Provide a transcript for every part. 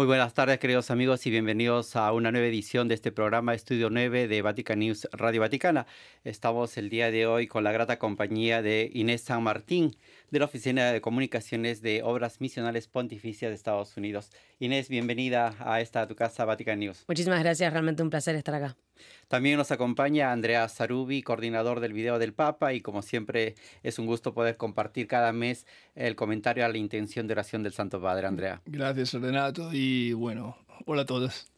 Muy buenas tardes, queridos amigos, y bienvenidos a una nueva edición de este programa Estudio 9 de Vatican News Radio Vaticana. Estamos el día de hoy con la grata compañía de Inés San Martín, de la Oficina de Comunicaciones de Obras Misionales Pontificias de Estados Unidos. Inés, bienvenida a esta tu casa Vatican News. Muchísimas gracias, realmente un placer estar acá. También nos acompaña Andrea Sarubi, coordinador del video del Papa, y como siempre es un gusto poder compartir cada mes el comentario a la intención de oración del Santo Padre, Andrea. Gracias, Renato, y bueno, hola a todos.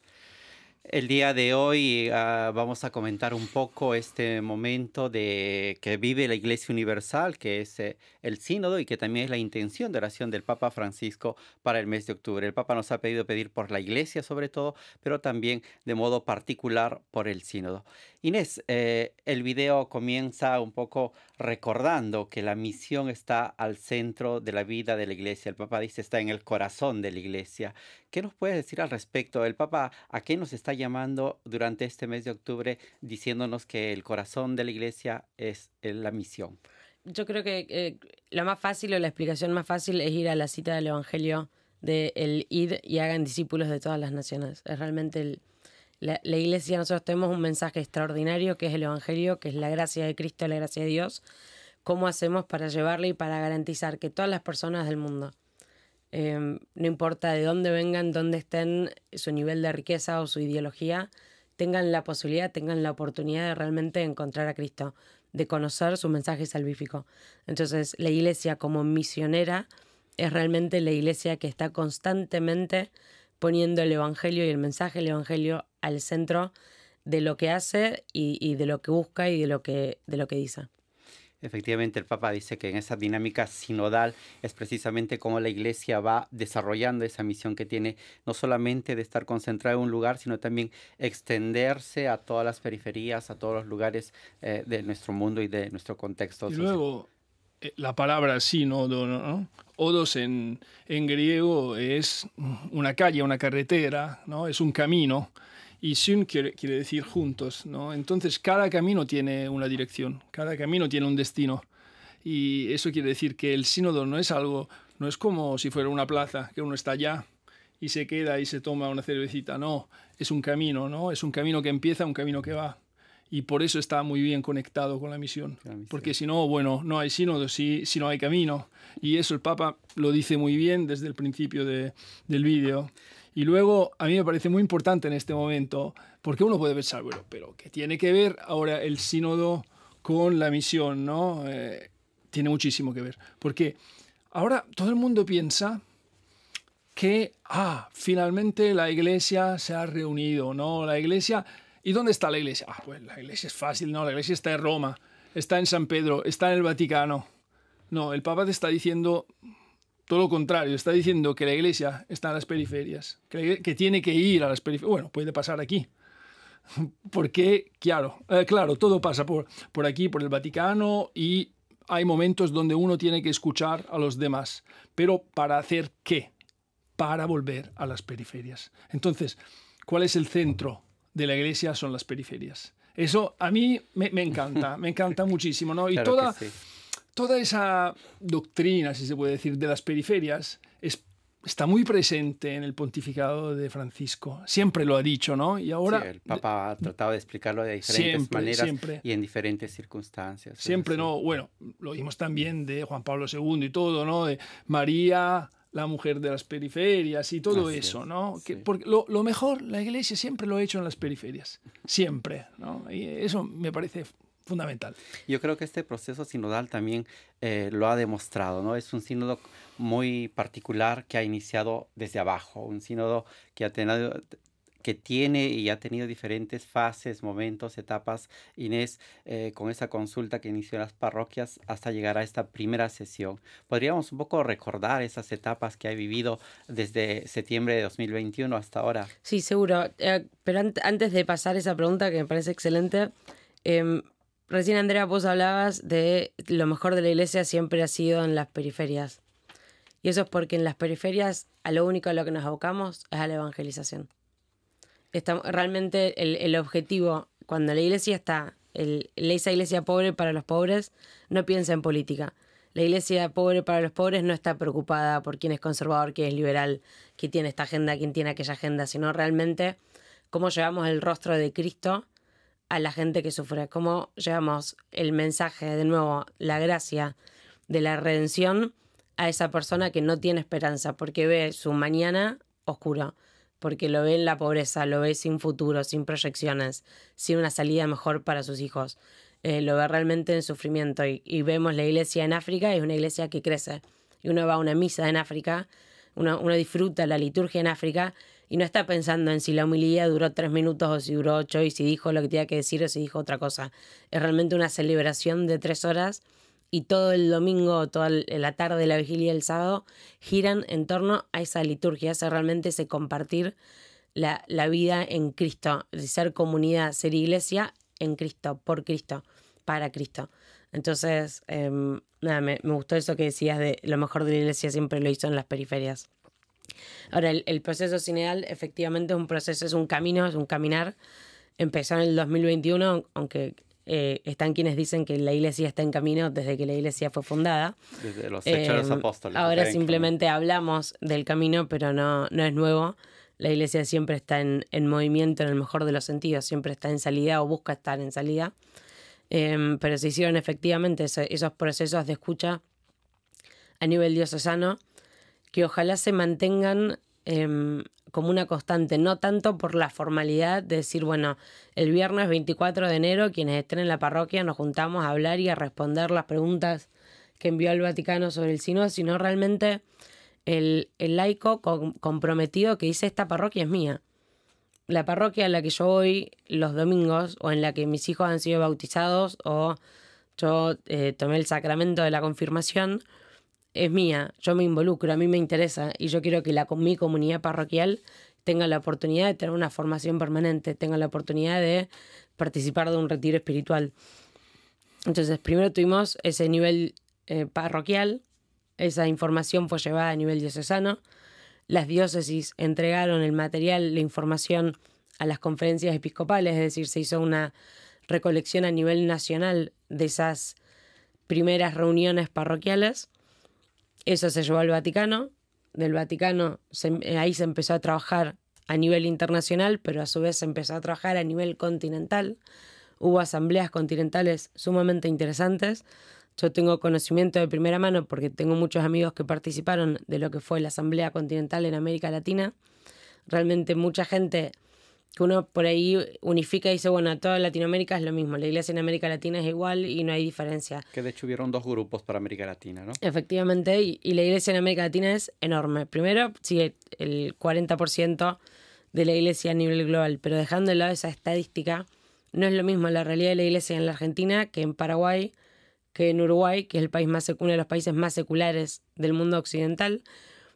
El día de hoy ah, vamos a comentar un poco este momento de, que vive la Iglesia Universal, que es eh, el sínodo y que también es la intención de oración del Papa Francisco para el mes de octubre. El Papa nos ha pedido pedir por la Iglesia sobre todo, pero también de modo particular por el sínodo. Inés, eh, el video comienza un poco recordando que la misión está al centro de la vida de la Iglesia. El Papa dice está en el corazón de la Iglesia. ¿Qué nos puedes decir al respecto? El Papa, ¿a qué nos está llamando durante este mes de octubre diciéndonos que el corazón de la iglesia es la misión? Yo creo que eh, lo más fácil o la explicación más fácil es ir a la cita del Evangelio de el id y hagan discípulos de todas las naciones. Es realmente la, la, iglesia, nosotros tenemos un mensaje extraordinario que es el Evangelio, que es la gracia de Cristo, la gracia de Dios. ¿Cómo hacemos para llevarle y para garantizar que todas las personas del mundo Em, no importa de dónde vengan, dónde estén, su nivel de riqueza o su ideología, tengan la posibilidad, tengan la oportunidad de realmente encontrar a Cristo, de conocer su mensaje salvífico. Entonces, la iglesia como misionera es realmente la iglesia que está constantemente poniendo el Evangelio y el mensaje del Evangelio al centro de lo que hace y, y de lo que busca y de lo que, de lo que dice. Efectivamente, el Papa dice que en esa dinámica sinodal es precisamente cómo la Iglesia va desarrollando esa misión que tiene, no solamente de estar concentrada en un lugar, sino también extenderse a todas las periferias, a todos los lugares eh, de nuestro mundo y de nuestro contexto. Y luego, eh, la palabra sinodo, ¿no? Odos en, en griego es una calle, una carretera, ¿no? es un camino y Sun quiere, decir juntos, ¿no? Entonces cada camino tiene una dirección, cada camino tiene un destino. Y eso quiere decir que el sínodo no es algo, no es como si fuera una plaza, que uno está allá y se queda y se toma una cervecita, no, es un camino, ¿no? Es un camino que empieza, un camino que va. Y por eso está muy bien conectado con la misión. Porque si no, bueno, no hay sínodo si, si no hay camino. Y eso el Papa lo dice muy bien desde el principio del vídeo. Y luego, a mí me parece muy importante en este momento, porque uno puede pensar, bueno, pero ¿qué tiene que ver ahora el sínodo con la misión? ¿no? Eh, tiene muchísimo que ver, porque ahora todo el mundo piensa que, ah, finalmente la iglesia se ha reunido, ¿no? La iglesia... ¿Y dónde está la iglesia? Ah, pues la iglesia es fácil, no, la iglesia está en Roma, está en San Pedro, está en el Vaticano. No, el Papa te está diciendo, todo lo contrario, está diciendo que la iglesia está en las periferias, que, tiene que ir a las periferias. Bueno, puede pasar aquí. Porque, claro, eh, claro, todo pasa por, por aquí, por el Vaticano, y hay momentos donde uno tiene que escuchar a los demás. Pero ¿para hacer qué? Para volver a las periferias. Entonces, ¿cuál es el centro de la iglesia? Son las periferias. Eso a mí me, encanta, me encanta muchísimo, ¿no? Y toda toda esa doctrina, si se puede decir, de las periferias está muy presente en el pontificado de Francisco. Siempre lo ha dicho, ¿no? Y ahora... el Papa ha tratado de explicarlo de diferentes maneras y en diferentes circunstancias. Siempre, ¿no? Bueno, lo vimos también de Juan Pablo II y todo, ¿no? De María la mujer de las periferias y todo eso, ¿no? porque lo, lo, mejor, la iglesia siempre lo ha hecho en las periferias, siempre, ¿no? Y eso me parece fundamental. Yo creo que este proceso sinodal también eh, lo ha demostrado, ¿no? Es un sínodo muy particular que ha iniciado desde abajo, un sínodo que ha tenido, que tiene y ha tenido diferentes fases, momentos, etapas, Inés, eh, con esa consulta que inició en las parroquias hasta llegar a esta primera sesión. ¿Podríamos un poco recordar esas etapas que ha vivido desde septiembre de 2021 hasta ahora? Sí, seguro. Eh, pero antes de pasar esa pregunta que me parece excelente, eh, Recién, Andrea, vos hablabas de lo mejor de la iglesia siempre ha sido en las periferias. Y eso es porque en las periferias a lo único a lo que nos abocamos es a la evangelización. realmente el, objetivo, cuando la iglesia está, la esa iglesia pobre para los pobres, no piensa en política. La iglesia pobre para los pobres no está preocupada por quién es conservador, quién es liberal, quién tiene esta agenda, quién tiene aquella agenda, sino realmente cómo llevamos el rostro de Cristo a la gente que sufre, cómo llevamos el mensaje, de nuevo, la gracia de la redención a esa persona que no tiene esperanza, porque ve su mañana oscura... porque lo ve en la pobreza, lo ve sin futuro, sin proyecciones, sin una salida mejor para sus hijos, eh, lo ve realmente en sufrimiento. y vemos la iglesia en África, es una iglesia que crece. Y uno va a una misa en África uno, disfruta la liturgia en África y no está pensando en si la humildad duró tres minutos o si duró ocho y si dijo lo que tenía que decir o si dijo otra cosa. Es realmente una celebración de tres horas y todo el domingo, toda la tarde, la vigilia del sábado, giran en torno a esa liturgia, es realmente ese compartir la, la vida en Cristo, ser comunidad, ser iglesia en Cristo, por Cristo, para Cristo. Entonces, em, nada, me, gustó eso que decías de lo mejor de la iglesia siempre lo hizo en las periferias. Ahora, el, proceso cineal efectivamente es un proceso, es un camino, es un caminar. Empezó en el 2021, aunque eh, están quienes dicen que la iglesia está en camino desde que la iglesia fue fundada. Desde los hechos de los em, apóstoles. Ahora simplemente hablamos del camino, pero no, no es nuevo. La iglesia siempre está en, en, movimiento en el mejor de los sentidos, siempre está en salida o busca estar en salida. Em, pero se hicieron efectivamente esos procesos de escucha a nivel diocesano que ojalá se mantengan em, como una constante, no tanto por la formalidad de decir, bueno, el viernes 24 de enero quienes estén en la parroquia nos juntamos a hablar y a responder las preguntas que envió el Vaticano sobre el Sino, sino realmente el, laico comprometido que dice esta parroquia es mía la parroquia a la que yo voy los domingos o en la que mis hijos han sido bautizados o yo eh, tomé el sacramento de la confirmación es mía, yo me involucro, a mí me interesa y yo quiero que la, mi comunidad parroquial tenga la oportunidad de tener una formación permanente, tenga la oportunidad de participar de un retiro espiritual. Entonces, primero tuvimos ese nivel eh, parroquial, esa información fue llevada a nivel diocesano, las diócesis entregaron el material, la información a las conferencias episcopales, es decir, se hizo una recolección a nivel nacional de esas primeras reuniones parroquiales. Eso se llevó al Vaticano. Del Vaticano em, eh, ahí se empezó a trabajar a nivel internacional, pero a su vez se empezó a trabajar a nivel continental. Hubo asambleas continentales sumamente interesantes yo tengo conocimiento de primera mano porque tengo muchos amigos que participaron de lo que fue la Asamblea Continental en América Latina. Realmente mucha gente que uno por ahí unifica y dice, bueno, toda Latinoamérica es lo mismo, la iglesia en América Latina es igual y no hay diferencia. Que de hecho hubieron dos grupos para América Latina, ¿no? Efectivamente, y, la iglesia en América Latina es enorme. Primero, sigue el 40% de la iglesia a nivel global, pero dejando de lado esa estadística, no es lo mismo la realidad de la iglesia en la Argentina que en Paraguay, que en Uruguay, que es el país más, uno de los países más seculares del mundo occidental,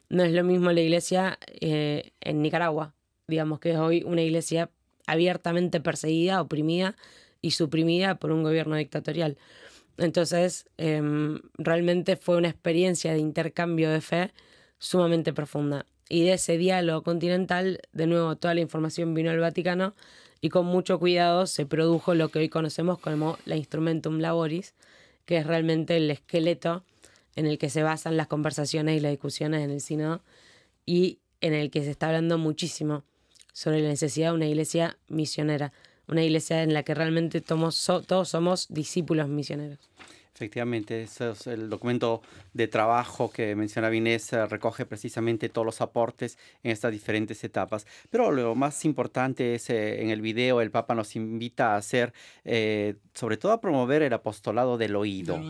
no es lo mismo la iglesia eh, en Nicaragua, digamos que es hoy una iglesia abiertamente perseguida, oprimida y suprimida por un gobierno dictatorial. Entonces, em, realmente fue una experiencia de intercambio de fe sumamente profunda. Y de ese diálogo continental, de nuevo, toda la información vino al Vaticano y con mucho cuidado se produjo lo que hoy conocemos como la Instrumentum Laboris, que es realmente el esqueleto en el que se basan las conversaciones y las discusiones en el sínodo y en el que se está hablando muchísimo sobre la necesidad de una iglesia misionera, una iglesia en la que realmente todos somos discípulos misioneros. Efectivamente, ese es el documento de trabajo que menciona Inés, eh, recoge precisamente todos los aportes en estas diferentes etapas. Pero lo más importante es eh, en el video el Papa nos invita a hacer, eh, sobre todo a promover el apostolado del oído,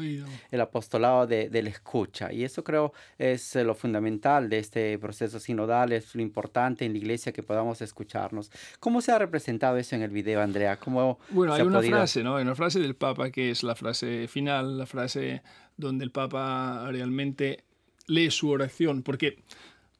el apostolado de, la escucha. Y eso creo es lo fundamental de este proceso sinodal, es lo importante en la iglesia que podamos escucharnos. ¿Cómo se ha representado eso en el video, Andrea? ¿Cómo bueno, hay una frase, ¿no? Hay una frase del Papa que es la frase final la frase donde el Papa realmente lee su oración, porque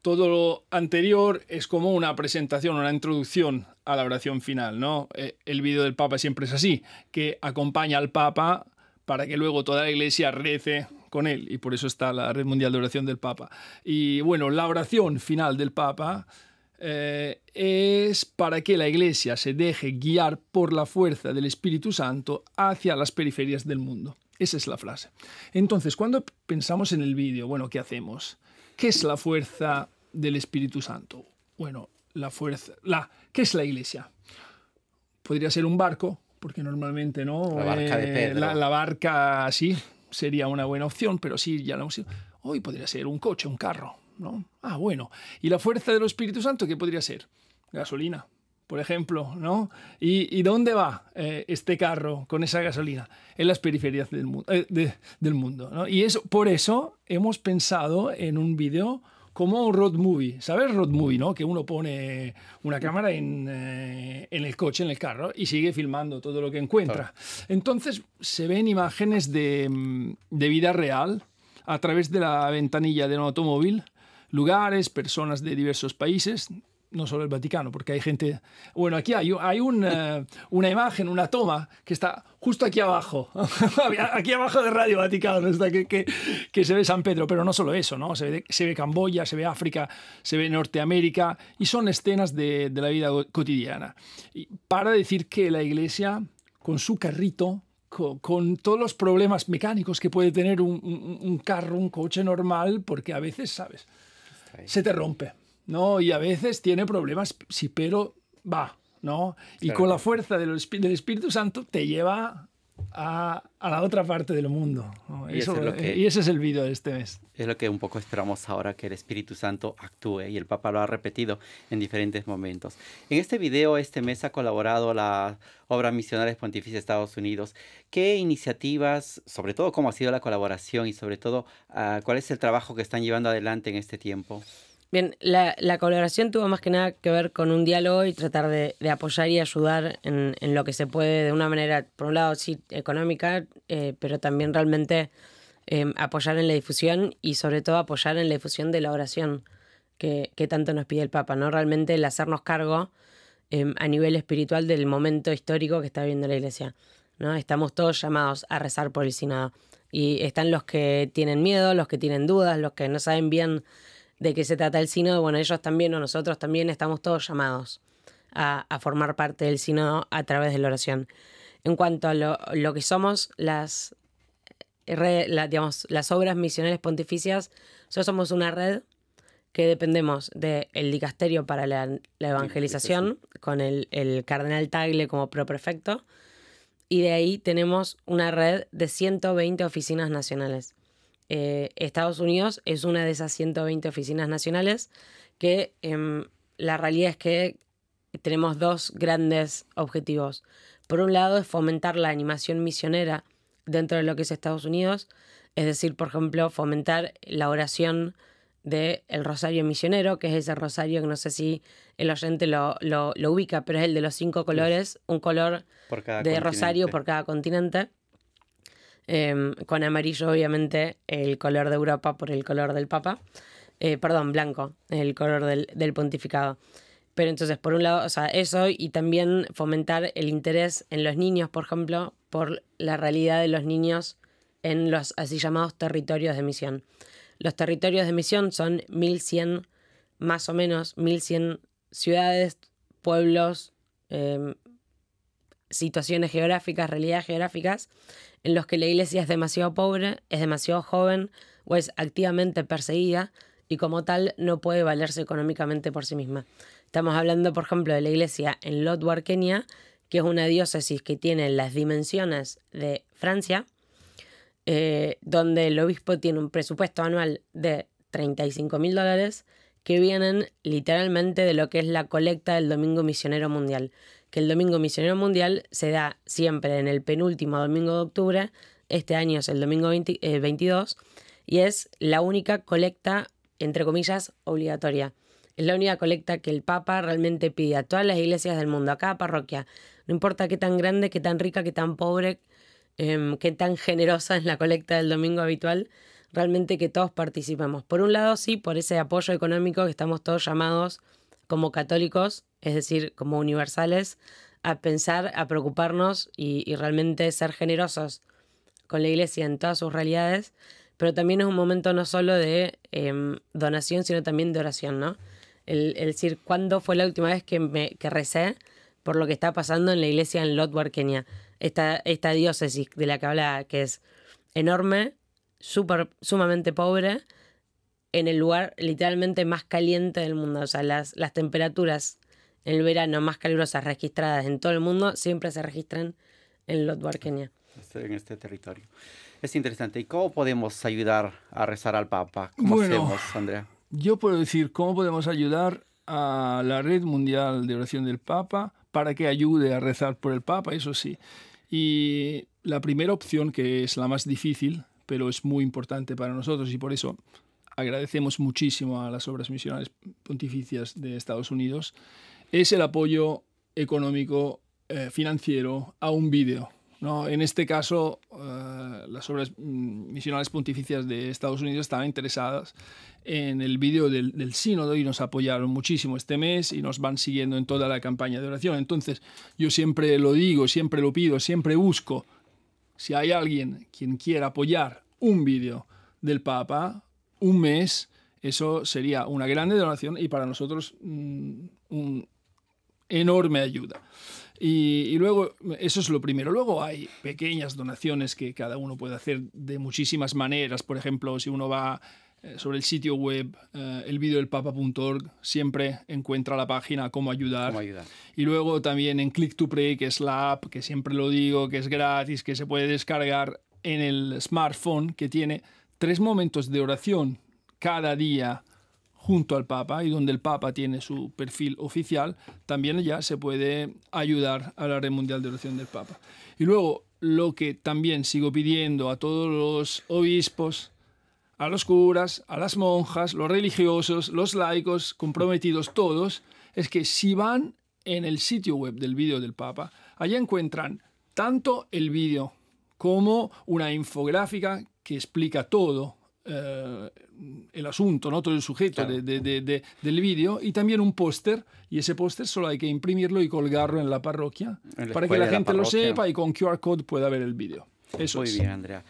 todo lo anterior es como una presentación, una introducción a la oración final, ¿no? Eh, el vídeo del Papa siempre es así, que acompaña al Papa para que luego toda la Iglesia rece con él, y por eso está la Red Mundial de Oración del Papa. Y bueno, la oración final del Papa eh, es para que la Iglesia se deje guiar por la fuerza del Espíritu Santo hacia las periferias del mundo. Esa es la frase. Entonces, cuando pensamos en el vídeo, bueno, ¿qué hacemos? ¿Qué es la fuerza del Espíritu Santo? Bueno, la fuerza, la, ¿qué es la iglesia? Podría ser un barco, porque normalmente no. La barca de eh, la, barca, sí, sería una buena opción, pero sí, ya lo hemos ido. Hoy podría ser un coche, un carro, ¿no? Ah, bueno. ¿Y la fuerza del Espíritu Santo qué podría ser? Gasolina, por ejemplo, ¿no? ¿Y, dónde va eh, este carro con esa gasolina? En las periferias del, eh, mundo, ¿no? Y por eso hemos pensado en un vídeo como un road movie, ¿sabes? Road movie, ¿no? Que uno pone una cámara en, eh, el coche, en el carro, y sigue filmando todo lo que encuentra. Entonces se ven imágenes de, mm, de vida real a través de la ventanilla de un automóvil, lugares, personas de diversos países, no solo el Vaticano, porque hay gente... Bueno, aquí hay, eh, una imagen, una toma, que está justo aquí abajo, aquí abajo de Radio Vaticano, está que, se ve San Pedro, pero no solo eso, ¿no? Se ve, Camboya, se ve África, se ve Norteamérica, y son escenas de, la vida cotidiana. para decir que la Iglesia, con su carrito, con, todos los problemas mecánicos que puede tener un carro, un coche normal, porque a veces, ¿sabes? Se te rompe ¿no? Y a veces tiene problemas, sí, pero va, ¿no? Y con la fuerza del, Espíritu Santo te lleva a, la otra parte del mundo. Eh, y, ese es el video de este mes. Es lo que un poco esperamos ahora, que el Espíritu Santo actúe, y el Papa lo ha repetido en diferentes momentos. En este video, este mes ha colaborado la obra Misionales Pontificia de Estados Unidos. ¿Qué iniciativas, sobre todo cómo ha sido la colaboración y sobre todo ah, cuál es el trabajo que están llevando adelante en este tiempo? Bien, la, colaboración tuvo más que nada que ver con un diálogo y tratar de, apoyar y ayudar en, lo que se puede de una manera, por un lado, sí, económica, eh, pero también realmente em, apoyar en la difusión y sobre todo apoyar en la difusión de la oración que, tanto nos pide el Papa, ¿no? Realmente el hacernos cargo em, a nivel espiritual del momento histórico que está viviendo la Iglesia, ¿no? Estamos todos llamados a rezar por el Sínodo y están los que tienen miedo, los que tienen dudas, los que no saben bien de qué se trata el sínodo, bueno, ellos también o nosotros también estamos todos llamados a, formar parte del sínodo a través de la oración. En cuanto a lo, que somos las, eh, las obras misionales pontificias, nosotros somos una red que dependemos del dicasterio para la, evangelización, con el, cardenal Tagle como proprefecto y de ahí tenemos una red de 120 oficinas nacionales. Eh, Estados Unidos es una de esas 120 oficinas nacionales que em, la realidad es que tenemos dos grandes objetivos. Por un lado es fomentar la animación misionera dentro de lo que es Estados Unidos, es decir, por ejemplo, fomentar la oración del rosario misionero, que es ese rosario que no sé si el oyente lo ubica, pero es el de los cinco colores, un color de rosario por cada continente. Em, con amarillo obviamente el color de Europa por el color del Papa, eh, perdón, blanco, el color del, pontificado. Pero entonces, por un lado, o sea, eso y también fomentar el interés en los niños, por ejemplo, por la realidad de los niños en los así llamados territorios de misión. Los territorios de misión son 1100, más o menos, 1100 ciudades, pueblos, em, situaciones geográficas, realidades geográficas, en los que la iglesia es demasiado pobre, es demasiado joven o es activamente perseguida y como tal no puede valerse económicamente por sí misma. Estamos hablando, por ejemplo, de la iglesia en Lodwar, Kenia, que es una diócesis que tiene las dimensiones de Francia, eh, donde el obispo tiene un presupuesto anual de 35 mil dólares que vienen literalmente de lo que es la colecta del Domingo Misionero Mundial, que el Domingo Misionero Mundial se da siempre en el penúltimo domingo de octubre, este año es el domingo 22, eh, y es la única colecta, entre comillas, obligatoria. Es la única colecta que el Papa realmente pide a todas las iglesias del mundo, a cada parroquia. No importa qué tan grande, qué tan rica, qué tan pobre, em, qué tan generosa es la colecta del domingo habitual, realmente que todos participemos. Por un lado, sí, por ese apoyo económico que estamos todos llamados como católicos, es decir, como universales, a pensar, a preocuparnos y, realmente ser generosos con la iglesia en todas sus realidades, pero también es un momento no solo de em, donación, sino también de oración, ¿no? El, decir, ¿cuándo fue la última vez que, me, que recé por lo que está pasando en la iglesia en Lotwar Kenia? Esta, esta diócesis de la que habla, que es enorme, sumamente pobre, en el lugar literalmente más caliente del mundo. O sea, las, las temperaturas en el verano más calurosas registradas en todo el mundo siempre se registran en Lodwar, Kenia. Este, en este territorio. Es interesante. ¿Y cómo podemos ayudar a rezar al Papa? ¿Cómo hacemos, Andrea? Yo puedo decir cómo podemos ayudar a la Red Mundial de Oración del Papa para que ayude a rezar por el Papa, eso sí. Y la primera opción, que es la más difícil, pero es muy importante para nosotros y por eso agradecemos muchísimo a las obras misionales pontificias de Estados Unidos es el apoyo económico, eh, financiero a un vídeo. ¿no? En este caso, eh, las obras mm, misionales pontificias de Estados Unidos estaban interesadas en el vídeo del, del, sínodo y nos apoyaron muchísimo este mes y nos van siguiendo en toda la campaña de oración. Entonces, yo siempre lo digo, siempre lo pido, siempre busco. Si hay alguien quien quiera apoyar un vídeo del Papa, un mes, eso sería una gran donación y para nosotros mm, un, enorme ayuda. Y, luego, eso es lo primero. Luego hay pequeñas donaciones que cada uno puede hacer de muchísimas maneras. Por ejemplo, si uno va eh, sobre el sitio web eh, elvideoelpapa.org, siempre encuentra la página cómo ayudar. ayudar. Y luego también en Click to Pray, que es la app, que siempre lo digo, que es gratis, que se puede descargar en el smartphone que tiene tres momentos de oración cada día junto al Papa y donde el Papa tiene su perfil oficial, también ya se puede ayudar a la red mundial de oración del Papa. Y luego, lo que también sigo pidiendo a todos los obispos, a los curas, a las monjas, los religiosos, los laicos, comprometidos todos, es que si van en el sitio web del vídeo del Papa, allá encuentran tanto el vídeo como una infográfica que explica todo eh, el asunto, ¿no? todo el sujeto del vídeo y también un póster. Y ese póster solo hay que imprimirlo y colgarlo en la parroquia para que la gente lo sepa y con QR code pueda ver el vídeo. Eso Muy bien, Andrea.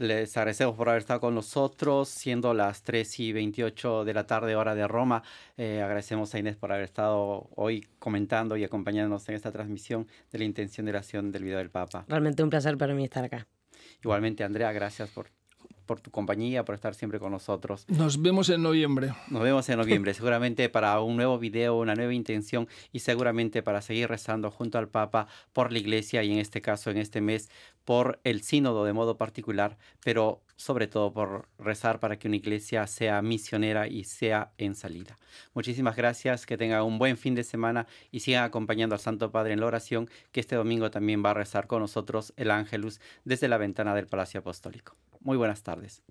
Les agradecemos por haber estado con nosotros, siendo las 3 y 28 de la tarde, hora de Roma. Eh, agradecemos a Inés por haber estado hoy comentando y acompañándonos en esta transmisión de la intención de oración del video del Papa. Realmente un placer para mí estar acá. Igualmente, Andrea, gracias por por tu compañía, por estar siempre con nosotros. Nos vemos en noviembre. Nos vemos en noviembre, seguramente para un nuevo video, una nueva intención y seguramente para seguir rezando junto al Papa por la Iglesia y en este caso, en este mes, por el sínodo de modo particular, pero sobre todo por rezar para que una iglesia sea misionera y sea en salida. Muchísimas gracias, que tenga un buen fin de semana y siga acompañando al Santo Padre en la oración, que este domingo también va a rezar con nosotros el Ángelus desde la ventana del Palacio Apostólico. Muy buenas tardes.